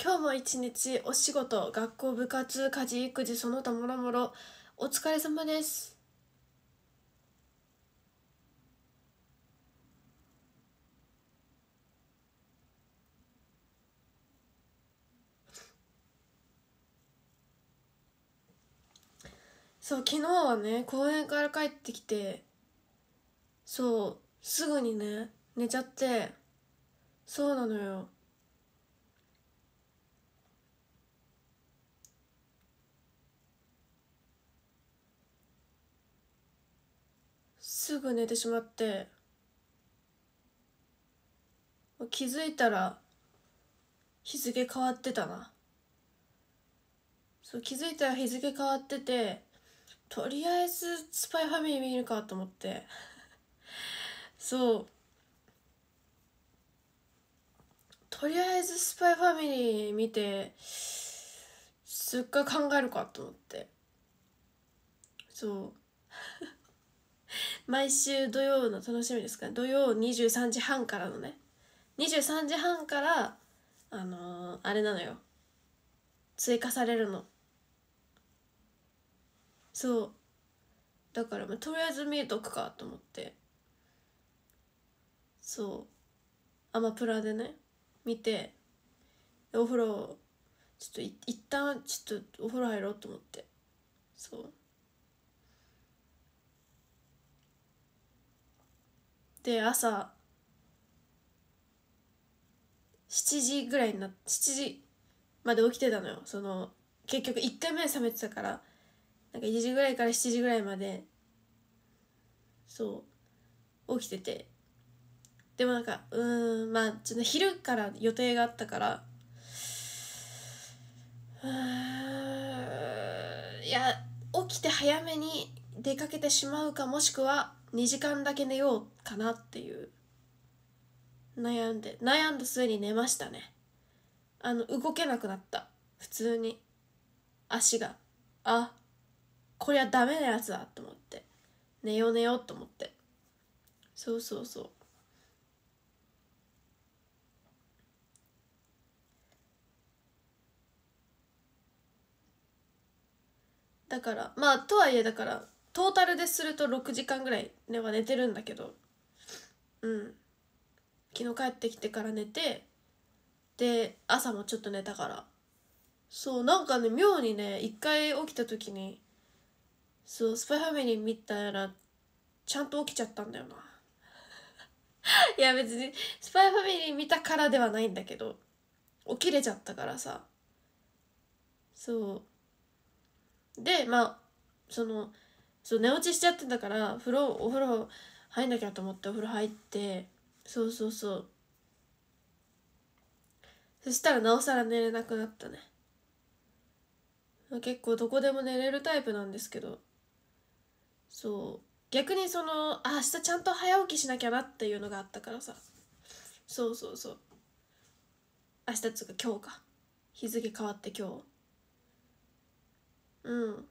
今日も一日お仕事学校部活家事育児その他もろもろお疲れ様ですそう昨日はね公園から帰ってきてそうすぐにね寝ちゃってそうなのよすぐ寝てしまって気づいたら日付変わってたなそう気づいたら日付変わっててとりあえず「スパイファミリー見るかと思ってそうとりあえず「スパイファミリー見てすっごい考えるかと思ってそう毎週土曜の楽しみですかね土曜23時半からのね23時半からあのー、あれなのよ追加されるのそうだから、まあ、とりあえず見えとくかと思ってそうアマプラでね見てお風呂ちょっと一旦ちょっとお風呂入ろうと思ってそうで朝7時ぐらいにな7時まで起きてたのよその結局1回目覚めてたからなんか1時ぐらいから7時ぐらいまでそう起きててでもなんかうんまあちょっと昼から予定があったからうんいや起きて早めに出かけてしまうかもしくは2時間だけ寝ようかなっていう悩んで悩んだ末に寝ましたねあの動けなくなった普通に足があこりゃダメなやつだと思って寝よう寝ようと思ってそうそうそうだからまあとはいえだからトータルですると6時間ぐらい寝は寝てるんだけどうん昨日帰ってきてから寝てで朝もちょっと寝たからそうなんかね妙にね一回起きた時にそうスパイファミリー見たらちゃんと起きちゃったんだよな いや別にスパイファミリー見たからではないんだけど起きれちゃったからさそうでまあそのそう寝落ちしちゃってたから風呂お風呂入んなきゃと思ってお風呂入ってそうそうそうそしたらなおさら寝れなくなったね結構どこでも寝れるタイプなんですけどそう逆にそのあ明日ちゃんと早起きしなきゃなっていうのがあったからさそうそうそう明日っつうか今日か日付変わって今日うん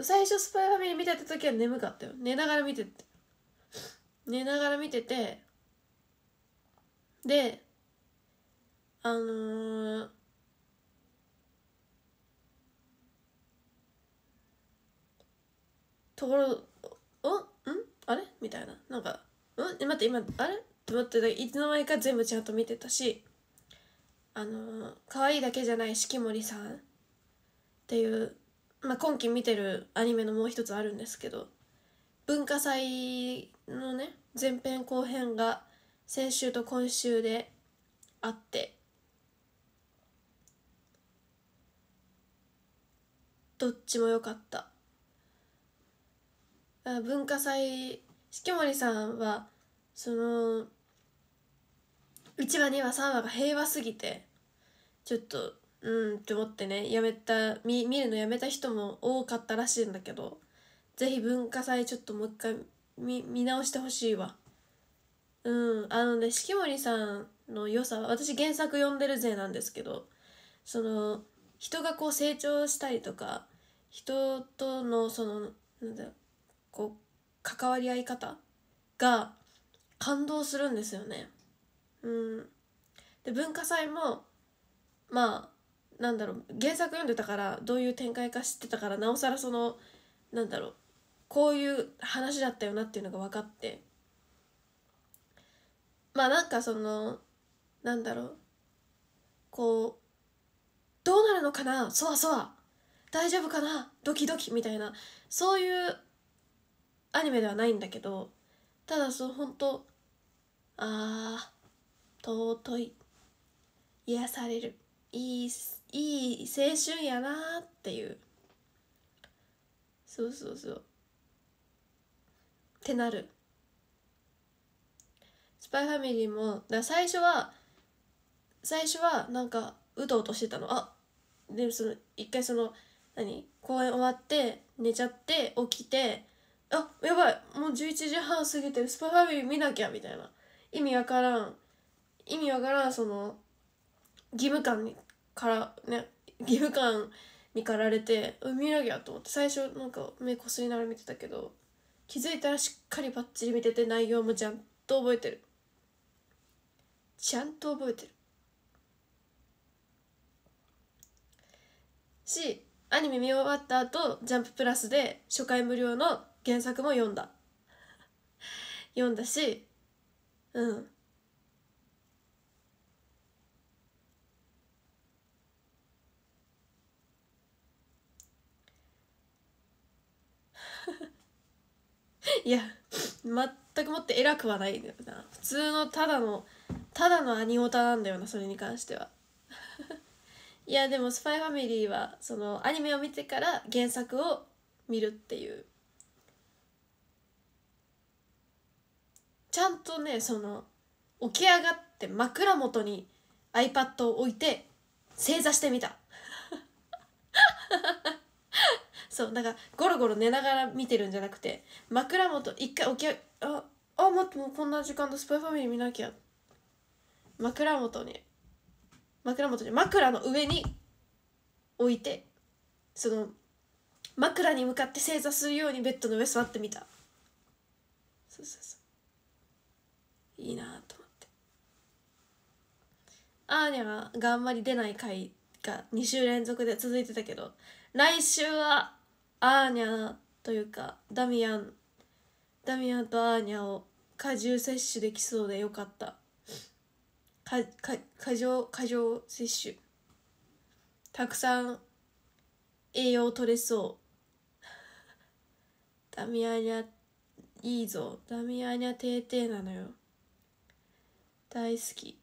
最初スパイファミリー見てた時は眠かったよ寝ながら見てて寝ながら見ててであのー、ところおんあれみたいななんかうん待って今あれって思っていつの間にか全部ちゃんと見てたしあのー、可愛いだけじゃない式守さんっていうまあ、今期見てるアニメのもう一つあるんですけど文化祭のね前編後編が先週と今週であってどっちも良かった文化祭四季森さんはその1話2話3話が平和すぎてちょっとうんって思ってねやめた見見るのやめた人も多かったらしいんだけど是非文化祭ちょっともう一回見見直してほしいわうんあのね式守さんの良さ私原作読んでるぜなんですけどその人がこう成長したりとか人とのそのなんだこう関わり合い方が感動するんですよね。うん、で文化祭もまあなんだろう原作読んでたからどういう展開か知ってたからなおさらそのなんだろうこういう話だったよなっていうのが分かってまあなんかそのなんだろうこうどうなるのかなそわそわ大丈夫かなドキドキみたいなそういうアニメではないんだけどただそう本当ああ尊い癒されるいいっすいい青春やなっていうそうそうそうってなるスパイファミリーもだ最初は最初はなんかうとうとしてたのあでその一回その何公演終わって寝ちゃって起きてあやばいもう11時半過ぎてるスパイファミリー見なきゃみたいな意味わからん意味わからんその義務感にからね義務感に駆られて見なきゃと思って最初なんか目こすりながら見てたけど気づいたらしっかりバッチリ見てて内容もちゃんと覚えてるちゃんと覚えてるしアニメ見終わった後ジャンププラスで初回無料の原作も読んだ 読んだしうんいや全くもって偉くはないんだよな普通のただのただの兄オタなんだよなそれに関しては いやでも「スパイファミリーはそのアニメを見てから原作を見るっていうちゃんとねその起き上がって枕元に iPad を置いて正座してみたそうだからゴロゴロ寝ながら見てるんじゃなくて枕元一回起きああ待ってもうこんな時間だスパイファミリー見なきゃ枕元に枕元に枕の上に置いてその枕に向かって正座するようにベッドの上座ってみたそうそうそういいなと思ってあーにゃがあんまり出ない回が2週連続で続いてたけど来週はアーニャというかダミアンダミアンとアーニャを果汁摂取できそうでよかったかか過剰過剰摂取たくさん栄養取れそうダミアニャいいぞダミアニャ定々なのよ大好き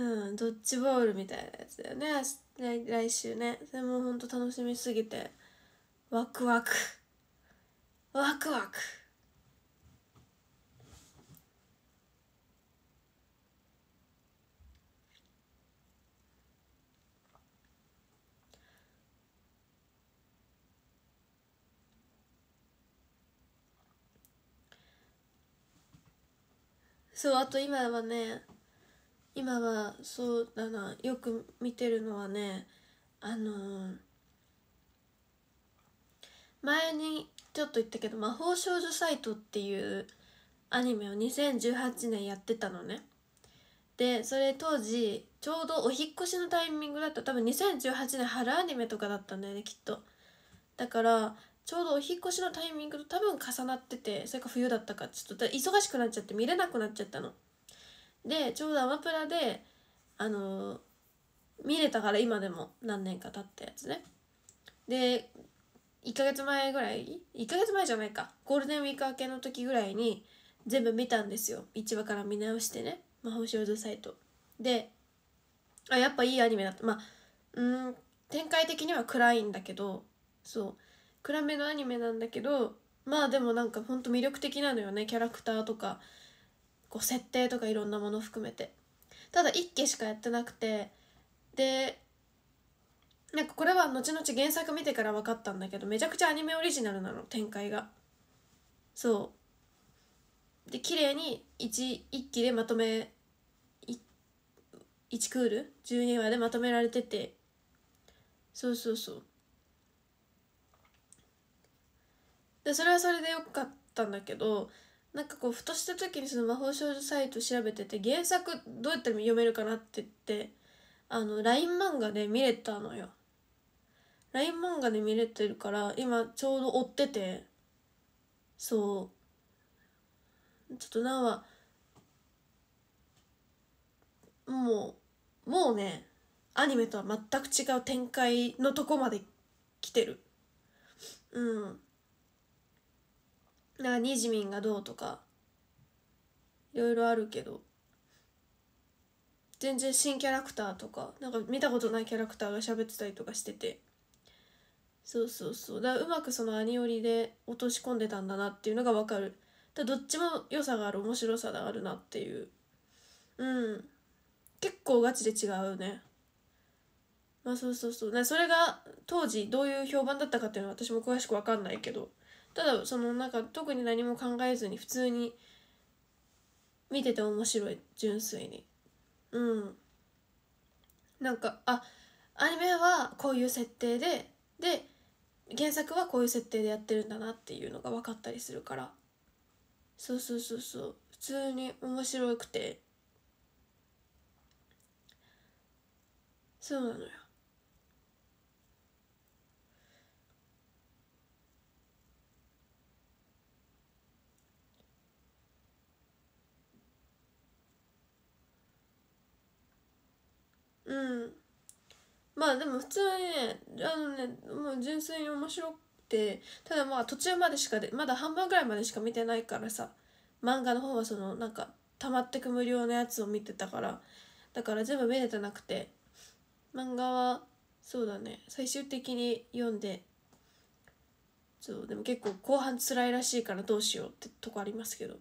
うんドッジボールみたいなやつだよね来来週ねそれもほんと楽しみすぎてワクワクワクワクそうあと今はね今はそうだなよく見てるのはねあのー、前にちょっと言ったけど「魔法少女サイト」っていうアニメを2018年やってたのね。でそれ当時ちょうどお引越しのタイミングだった多分2018年春アニメとかだったんだよねきっとだからちょうどお引越しのタイミングと多分重なっててそれか冬だったかちょっと忙しくなっちゃって見れなくなっちゃったのでちょうどアマプラであの見れたから今でも何年か経ったやつねで1ヶ月前ぐらい1ヶ月前じゃないかゴールデンウィーク明けの時ぐらいに全部見たんですよ1話から見直してね「魔法少女サイト」であやっぱいいアニメだったまあうん展開的には暗いんだけどそう暗めのアニメなんだけどまあでもなんかほんと魅力的なのよねキャラクターとかこう設定とかいろんなもの含めてただ1期しかやってなくてでなんかこれは後々原作見てから分かったんだけどめちゃくちゃアニメオリジナルなの展開がそうで綺麗に 1, 1期でまとめ 1, クール12話でまとめられててそうそうそうでそれはそれでよかったんだけどなんかこうふとした時にその魔法少女サイト調べてて原作どうやったら読めるかなって言ってあの LINE 漫画で見れたのよ LINE 漫画で見れてるから今ちょうど追っててそうちょっと何はもうもうねアニメとは全く違う展開のとこまで来てるうんなニジミンがどうとかいろいろあるけど全然新キャラクターとかなんか見たことないキャラクターが喋ってたりとかしててそうそうそうだうまくそのアニオリで落とし込んでたんだなっていうのが分かるだどっちも良さがある面白さがあるなっていううん結構ガチで違うねまあそうそうそうそれが当時どういう評判だったかっていうのは私も詳しく分かんないけどただそのなんか特に何も考えずに普通に見てて面白い純粋にうんなんかあアニメはこういう設定でで原作はこういう設定でやってるんだなっていうのが分かったりするからそうそうそうそう普通に面白くてそうなのよまあでも普通にねあのねもう純粋に面白くてただまあ途中までしかでまだ半分ぐらいまでしか見てないからさ漫画の方はそのなんか溜まってく無料のやつを見てたからだから全部見れてなくて漫画はそうだね最終的に読んでそうでも結構後半辛いらしいからどうしようってとこありますけど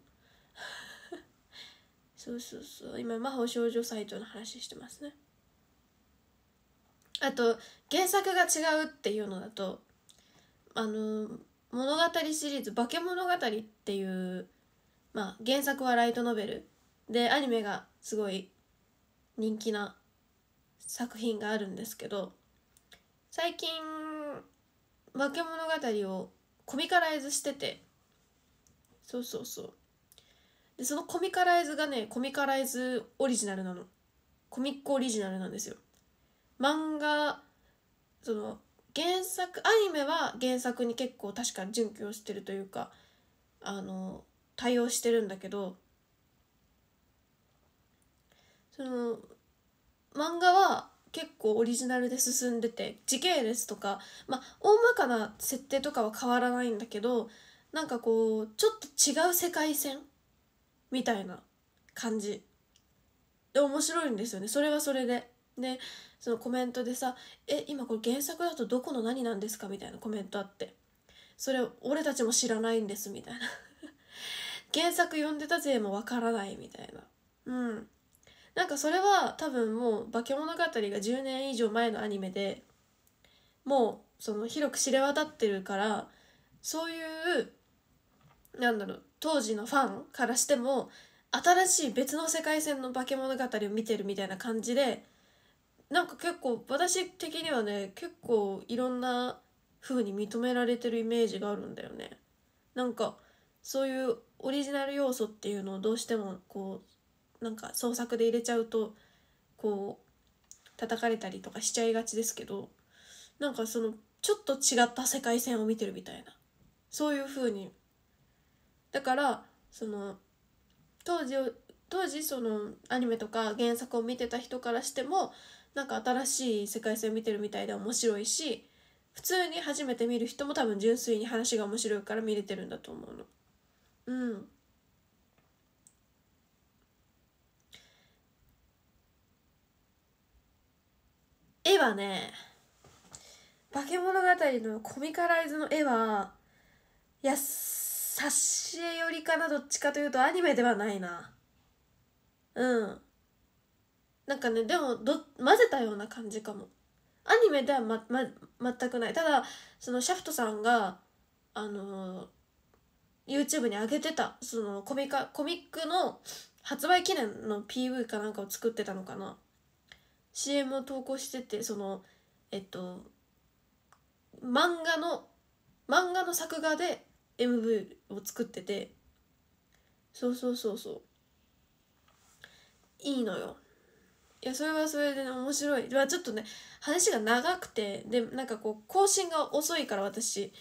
そうそうそう今魔法少女サイトの話してますねあと原作が違うっていうのだとあの物語シリーズ「化け物語」っていう、まあ、原作はライトノベルでアニメがすごい人気な作品があるんですけど最近「化け物語」をコミカライズしててそうそうそうでそのコミカライズがねコミカライズオリジナルなのコミックオリジナルなんですよ漫画その原作アニメは原作に結構確かに準拠してるというかあの対応してるんだけどその漫画は結構オリジナルで進んでて時系列とかまあ大まかな設定とかは変わらないんだけどなんかこうちょっと違う世界線みたいな感じで面白いんですよねそれはそれで。でそのコメントでさ「え今これ原作だとどこの何なんですか?」みたいなコメントあって「それ俺たちも知らないんです」みたいな 原作読んでたぜもわからないみたいなうんなんかそれは多分もう「化け物語」が10年以上前のアニメでもうその広く知れ渡ってるからそういうなんだろう当時のファンからしても新しい別の世界線の化け物語を見てるみたいな感じでなんか結構私的にはね結構いろんな風に認められてるイメージがあるんだよね。なんかそういうオリジナル要素っていうのをどうしてもこうなんか創作で入れちゃうとこう叩かれたりとかしちゃいがちですけどなんかそのちょっと違った世界線を見てるみたいなそういう風にだからその当時当時そのアニメとか原作を見てた人からしてもなんか新しい世界線見てるみたいで面白いし普通に初めて見る人も多分純粋に話が面白いから見れてるんだと思うの。うん。絵はね化け物語のコミカライズの絵はいや挿絵寄りかなどっちかというとアニメではないなうんなんかねでもど混ぜたような感じかもアニメでは、まま、全くないただそのシャフトさんがあのー、YouTube に上げてたそのコミカコミックの発売記念の PV かなんかを作ってたのかな CM を投稿しててそのえっと漫画の漫画の作画で MV を作っててそうそうそうそういいのよいやそれはそれで、ね、面白い、まあ、ちょっとね話が長くてでなんかこう更新が遅いから私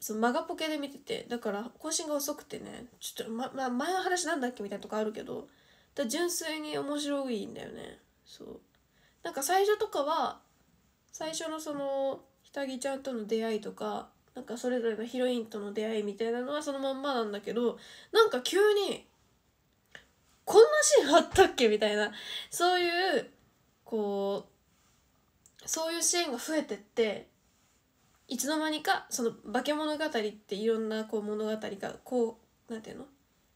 そのマガポケで見ててだから更新が遅くてねちょっと、ままあ、前の話なんだっけみたいなとこあるけどだ純粋に面白いんだよねそうなんか最初とかは最初のそのひたぎちゃんとの出会いとかなんかそれぞれのヒロインとの出会いみたいなのはそのまんまなんだけどなんか急にこんなシーンあったっけみたいなそういうこうそういうシーンが増えてっていつの間にかその化け物語っていろんなこう物語がこう何ていうの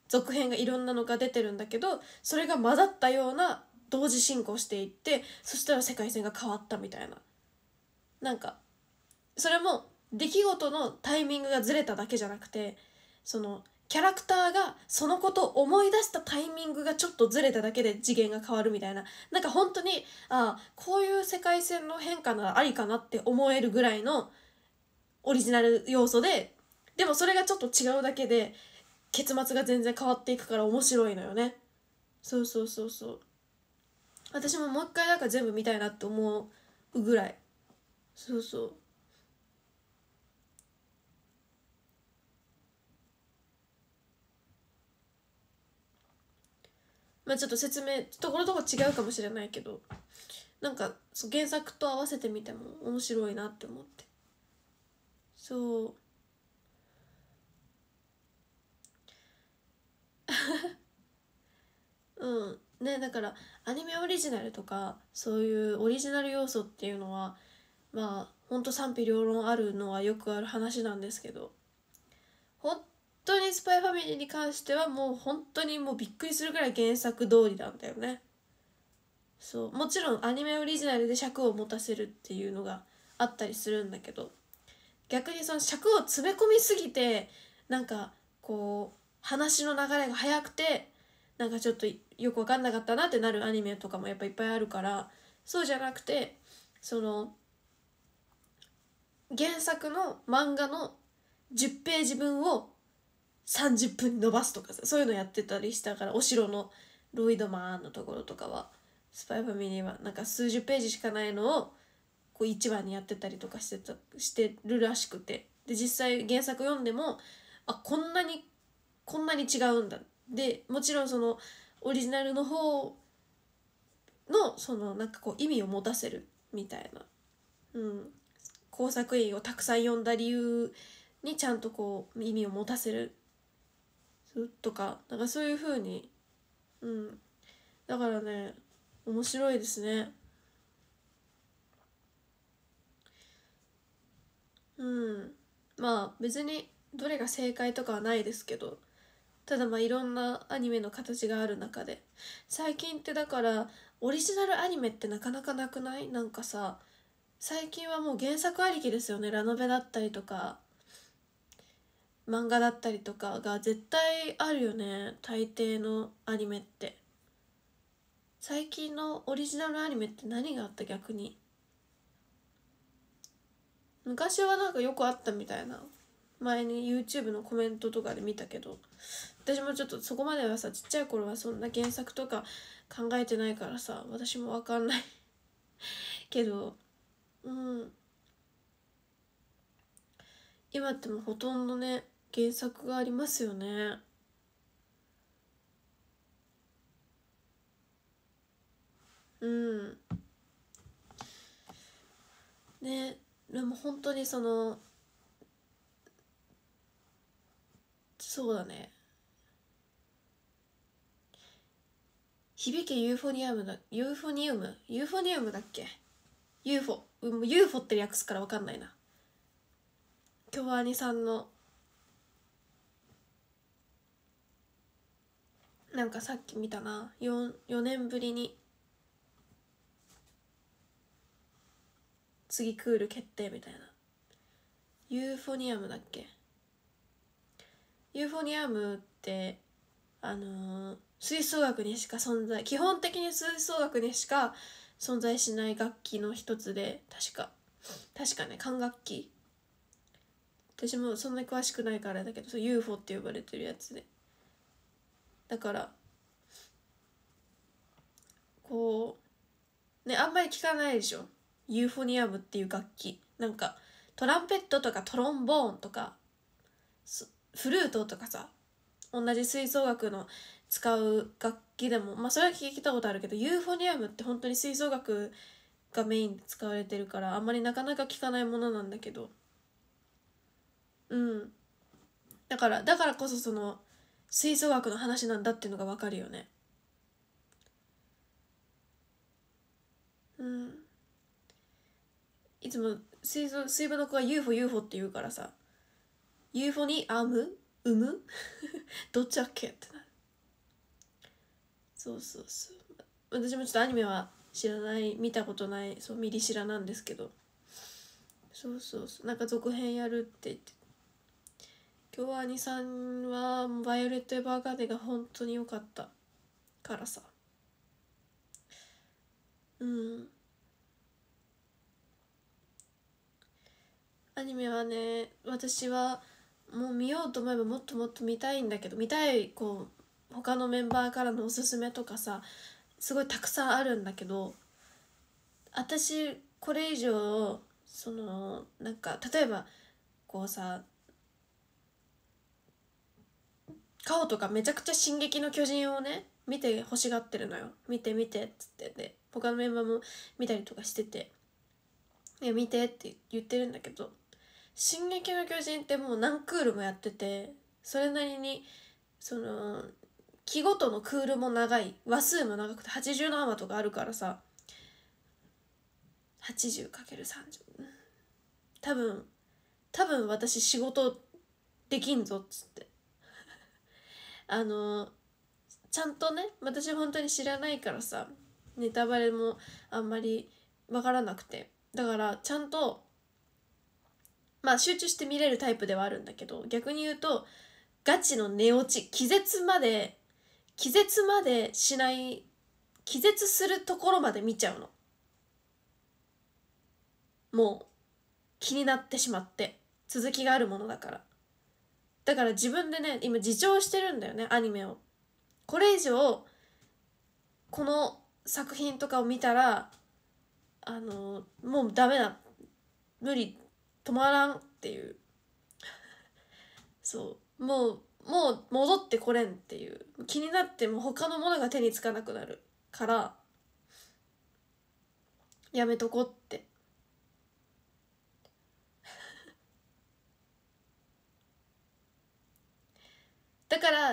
続編がいろんなのが出てるんだけどそれが混ざったような同時進行していってそしたら世界線が変わったみたいななんかそれも出来事のタイミングがずれただけじゃなくてそのキャラクターがそのことを思い出したタイミングがちょっとずれただけで次元が変わるみたいななんか本当にああこういう世界線の変化ならありかなって思えるぐらいのオリジナル要素ででもそれがちょっと違うだけで結末が全然変わっていくから面白いのよねそうそうそうそう私ももう一回なんか全部見たいなって思うぐらいそうそうまあ、ちょっと説明ところどころ違うかもしれないけどなんかそう原作と合わせてみても面白いなって思ってそう うんねだからアニメオリジナルとかそういうオリジナル要素っていうのはまあほんと賛否両論あるのはよくある話なんですけど本当にスパイファミリーに関してはもう本当にもうびっくりするぐらい原作通りなんだよねそうもちろんアニメオリジナルで尺を持たせるっていうのがあったりするんだけど逆にその尺を詰め込みすぎてなんかこう話の流れが速くてなんかちょっとよく分かんなかったなってなるアニメとかもやっぱいっぱいあるからそうじゃなくてその原作の漫画の10ページ分を30分伸ばすとかさそういうのやってたりしたからお城のロイドマンのところとかは「スパイファミリーはなんか数十ページしかないのをこう1話にやってたりとかしてたしてるらしくてで実際原作読んでもあこんなにこんなに違うんだでもちろんそのオリジナルの方のそのなんかこう意味を持たせるみたいな、うん、工作員をたくさん呼んだ理由にちゃんとこう意味を持たせるとかなんかそういううにうんだからね面白いですねうんまあ別にどれが正解とかはないですけどただまあいろんなアニメの形がある中で最近ってだからオリジナルアニメってなかなかなくないなんかさ最近はもう原作ありきですよねラノベだったりとか漫画だったりとかが絶対あるよね大抵のアニメって最近のオリジナルアニメって何があった逆に昔はなんかよくあったみたいな前に YouTube のコメントとかで見たけど私もちょっとそこまではさちっちゃい頃はそんな原作とか考えてないからさ私も分かんない けどうん今ってもほとんどね原作がありますよね。うん。ねでも本当にそのそうだね響けユーフォニアムだユーフォニウムユーフォニウムだっけユーフ u f ユーフォって略すからわかんないな今京アニさんのなんかさっき見たな 4, 4年ぶりに次クール決定みたいなユーフォニアムだっけユーフォニアムってあのー、吹奏楽にしか存在基本的に吹奏楽にしか存在しない楽器の一つで確か確かね管楽器私もそんなに詳しくないからだけどそう UFO って呼ばれてるやつでだからこうねあんまり聞かないでしょユーフォニアムっていう楽器なんかトランペットとかトロンボーンとかフルートとかさ同じ吹奏楽の使う楽器でもまあそれは聞いたことあるけどユーフォニアムって本当に吹奏楽がメインで使われてるからあんまりなかなか聞かないものなんだけどうんだからだからこそその吹奏楽の話なんだっていうのが分かるよねうんいつも水素水場の子が UFOUFO UFO って言うからさ UFO に編む産む どっちだっけってなるそうそうそう私もちょっとアニメは知らない見たことないそうミリ知らなんですけどそうそうそうなんか続編やるって言って今日は兄さんはバイオレット・エヴァーガーデンが本当に良かったからさうんアニメはね私はもう見ようと思えばもっともっと見たいんだけど見たいこう他のメンバーからのおすすめとかさすごいたくさんあるんだけど私これ以上そのなんか例えばこうさカオとかめちゃくちゃ「進撃の巨人」をね見て欲しがってるのよ見て見てっつってで、他のメンバーも見たりとかしてて「いや見て」って言ってるんだけど「進撃の巨人」ってもう何クールもやっててそれなりにその期ごとのクールも長い話数も長くて80の話とかあるからさ 80×30 多分多分私仕事できんぞっつってあのちゃんとね私本当に知らないからさネタバレもあんまり分からなくてだからちゃんとまあ集中して見れるタイプではあるんだけど逆に言うとガチの寝落ち気絶まで気絶までしない気絶するところまで見ちゃうのもう気になってしまって続きがあるものだからだから自分でね今自重してるんだよねアニメをこれ以上この作品とかを見たらあのもうダメだ無理止まらんっていうそうもうもう戻ってこれんっていう気になっても他のものが手につかなくなるからやめとこって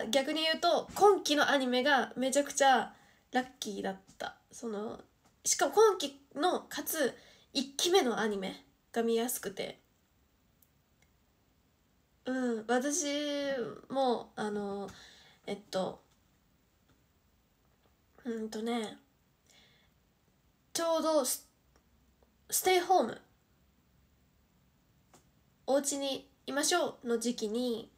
逆に言うと今期のアニメがめちゃくちゃラッキーだったそのしかも今期のかつ1期目のアニメが見やすくてうん私もあのえっとうんとねちょうどステイホームお家にいましょうの時期に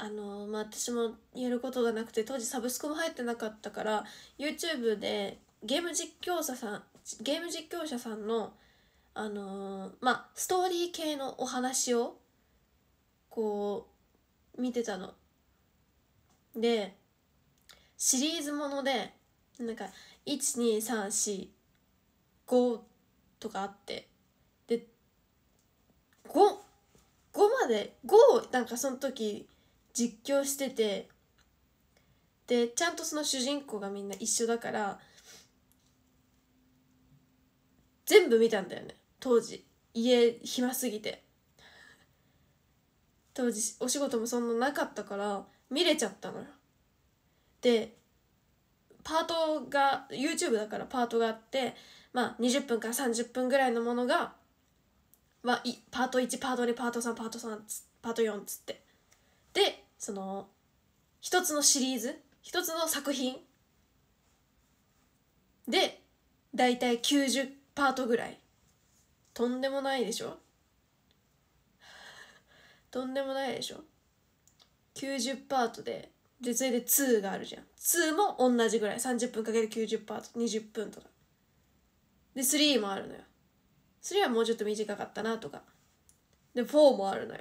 あのまあ、私もやることがなくて当時サブスクも入ってなかったから YouTube でゲーム実況者さんゲーム実況者さんの、あのー、まあ、ストーリー系のお話をこう見てたの。でシリーズものでなんか12345とかあってで 5, 5まで5なんかその時実況しててでちゃんとその主人公がみんな一緒だから全部見たんだよね当時家暇すぎて当時お仕事もそんななかったから見れちゃったのよでパートが YouTube だからパートがあってまあ20分から30分ぐらいのものが、まあ、パート1パート2パート3パート3パート4っつってでその一つのシリーズ一つの作品で大体90パートぐらいとんでもないでしょとんでもないでしょ90パートででそれで2があるじゃん2も同じぐらい30分かける90パート20分とかで3もあるのよ3はもうちょっと短かったなとかで4もあるのよ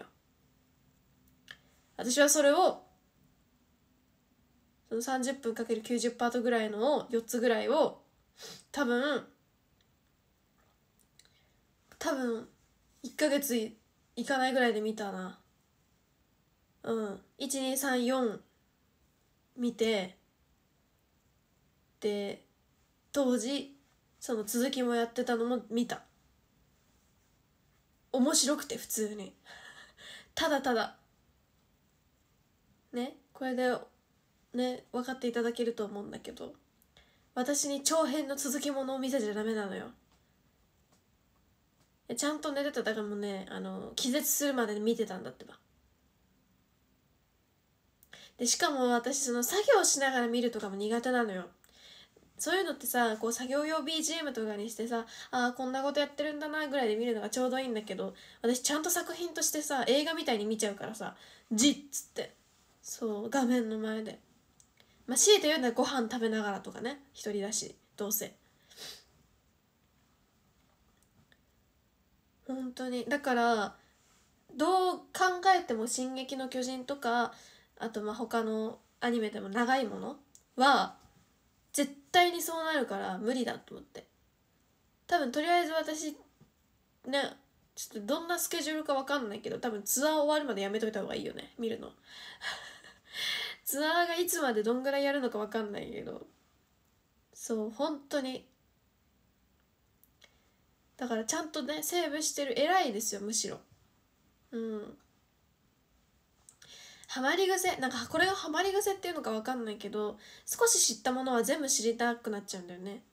私はそれをその30分かける90パートぐらいの4つぐらいを多分多分1ヶ月いいかないぐらいで見たなうん1234見てで当時その続きもやってたのも見た面白くて普通にただただねこれでね分かっていただけると思うんだけど私に長編の続きものを見せちゃダメなのよちゃんと寝てただからもねあの気絶するまで見てたんだってばでしかも私その作業しながら見るとかも苦手なのよそういうのってさこう作業用 BGM とかにしてさああこんなことやってるんだなぐらいで見るのがちょうどいいんだけど私ちゃんと作品としてさ映画みたいに見ちゃうからさじっつってそう画面の前でまあ強いて言うならご飯食べながらとかね一人だしどうせ本当にだからどう考えても「進撃の巨人」とかあとまあ他のアニメでも長いものは絶対にそうなるから無理だと思って多分とりあえず私ねちょっとどんなスケジュールか分かんないけど多分ツアー終わるまでやめといた方がいいよね見るのツアーがいつまでどんぐらいやるのか分かんないけどそう本当にだからちゃんとねセーブしてる偉いですよむしろうんハマり癖なんかこれがハマり癖っていうのか分かんないけど少し知ったものは全部知りたくなっちゃうんだよね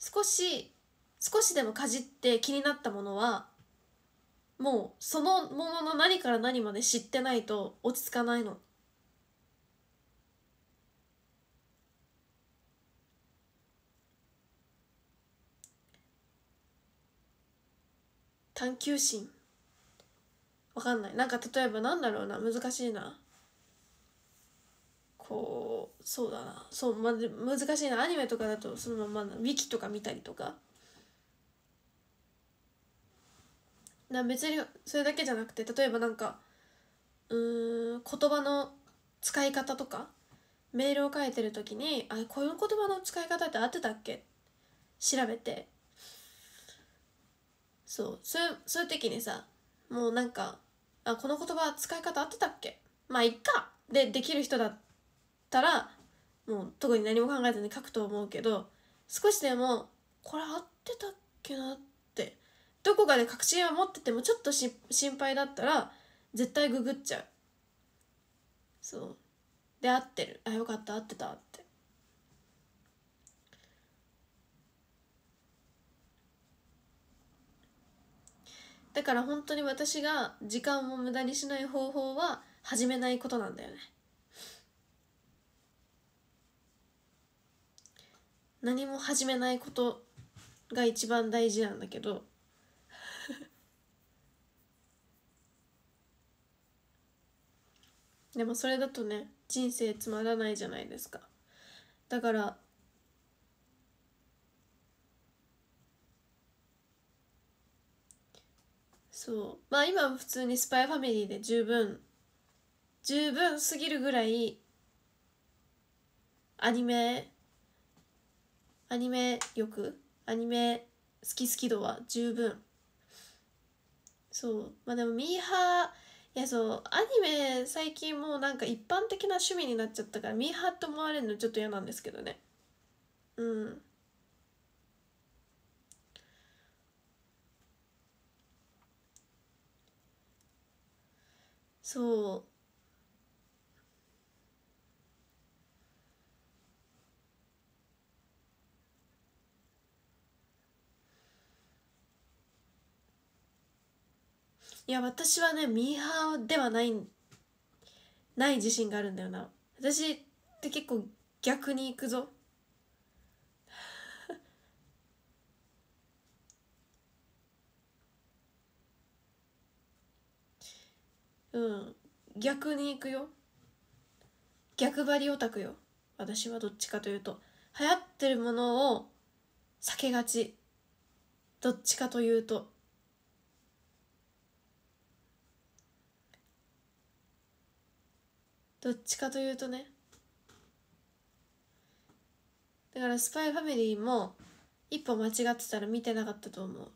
少し少しでもかじって気になったものはもうそのものの何から何まで知ってないと落ち着かないの探求心わかんないなんか例えばなんだろうな難しいなこうそうだなそう、ま、難しいなアニメとかだとそのままウィキとか見たりとかな別にそれだけじゃなくて例えばなんかうん言葉の使い方とかメールを書いてる時にあこの言葉の使い方って合ってたっけ調べてそうそうそういう時にさもうなんかあこの言葉使い方合ってたっけまあいっかでできる人だったらもう特に何も考えずに書くと思うけど少しでもこれ合ってたっけなってどこかで確信は持っててもちょっと心配だったら絶対ググっちゃうそうで合ってるあよかった合ってただから本当に私が時間を無駄にしない方法は始めないことなんだよね何も始めないことが一番大事なんだけど でもそれだとね人生つまらないじゃないですかだからそうまあ今普通に「スパイファミリー」で十分十分すぎるぐらいアニメアニメ欲アニメ好き好き度は十分そうまあでもミーハーいやそうアニメ最近もうなんか一般的な趣味になっちゃったからミーハーって思われるのちょっと嫌なんですけどねうんそういや私はねミーハーではないない自信があるんだよな私って結構逆に行くぞうん逆に行くよ逆張りオタクよ私はどっちかというと流行ってるものを避けがちどっちかというとどっちかというとねだから「スパイファミリーも一歩間違ってたら見てなかったと思う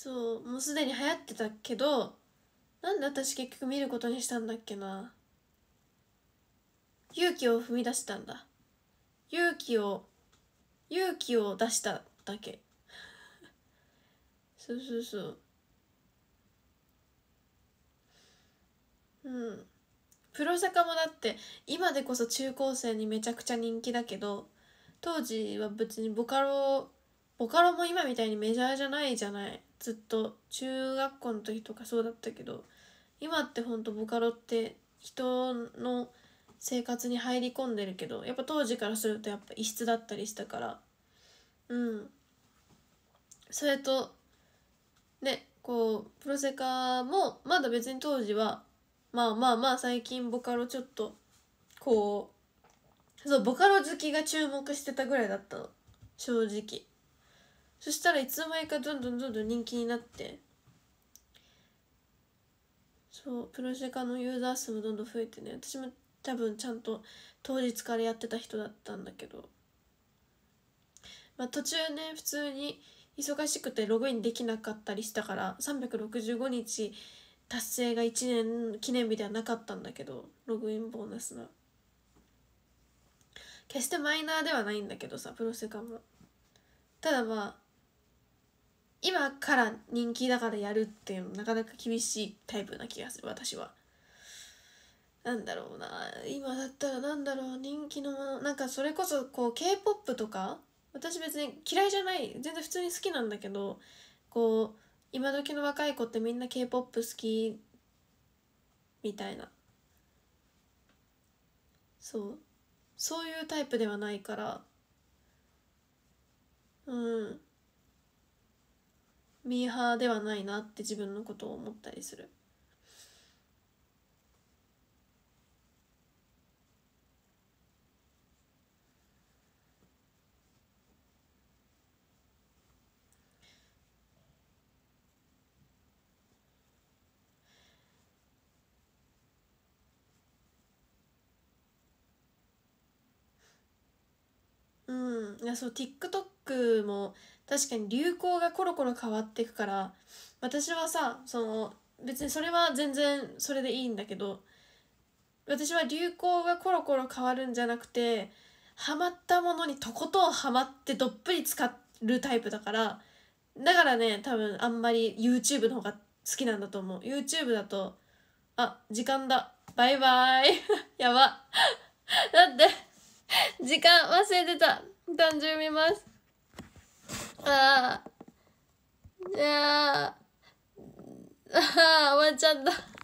そうもうすでに流行ってたけどなんで私結局見ることにしたんだっけな勇気を踏み出したんだ勇気を勇気を出しただけ そうそうそううんプロ坂もだって今でこそ中高生にめちゃくちゃ人気だけど当時は別にボカロボカロも今みたいにメジャーじゃないじゃないずっと中学校の時とかそうだったけど今ってほんとボカロって人の生活に入り込んでるけどやっぱ当時からするとやっぱ異質だったりしたからうんそれとねこうプロセカもまだ別に当時はまあまあまあ最近ボカロちょっとこうそうボカロ好きが注目してたぐらいだったの正直そしたらいつの間にかどんどんどんどん人気になってそうプロセェカのユーザー数もどんどん増えてね私も多分ちゃんと当日からやってた人だったんだけどまあ途中ね普通に忙しくてログインできなかったりしたから365日達成が1年記念日ではなかったんだけどログインボーナスの決してマイナーではないんだけどさプロセカもただまあ今から人気だからやるっていうのなかなか厳しいタイプな気がする私は。なんだろうな今だったらなんだろう人気のものなんかそれこそこう k p o p とか私別に嫌いじゃない全然普通に好きなんだけどこう今時の若い子ってみんな k p o p 好きみたいなそうそういうタイプではないからうんミーハーではないなって自分のことを思ったりする。うん、いやそう TikTok クも確かに流行がコロコロ変わっていくから私はさその別にそれは全然それでいいんだけど私は流行がコロコロ変わるんじゃなくてハマったものにとことんハマってどっぷり使るタイプだからだからね多分あんまり YouTube の方が好きなんだと思う YouTube だとあ時間だバイバイ やば だって時間忘れてた誕生日見ますああああ終わっちゃった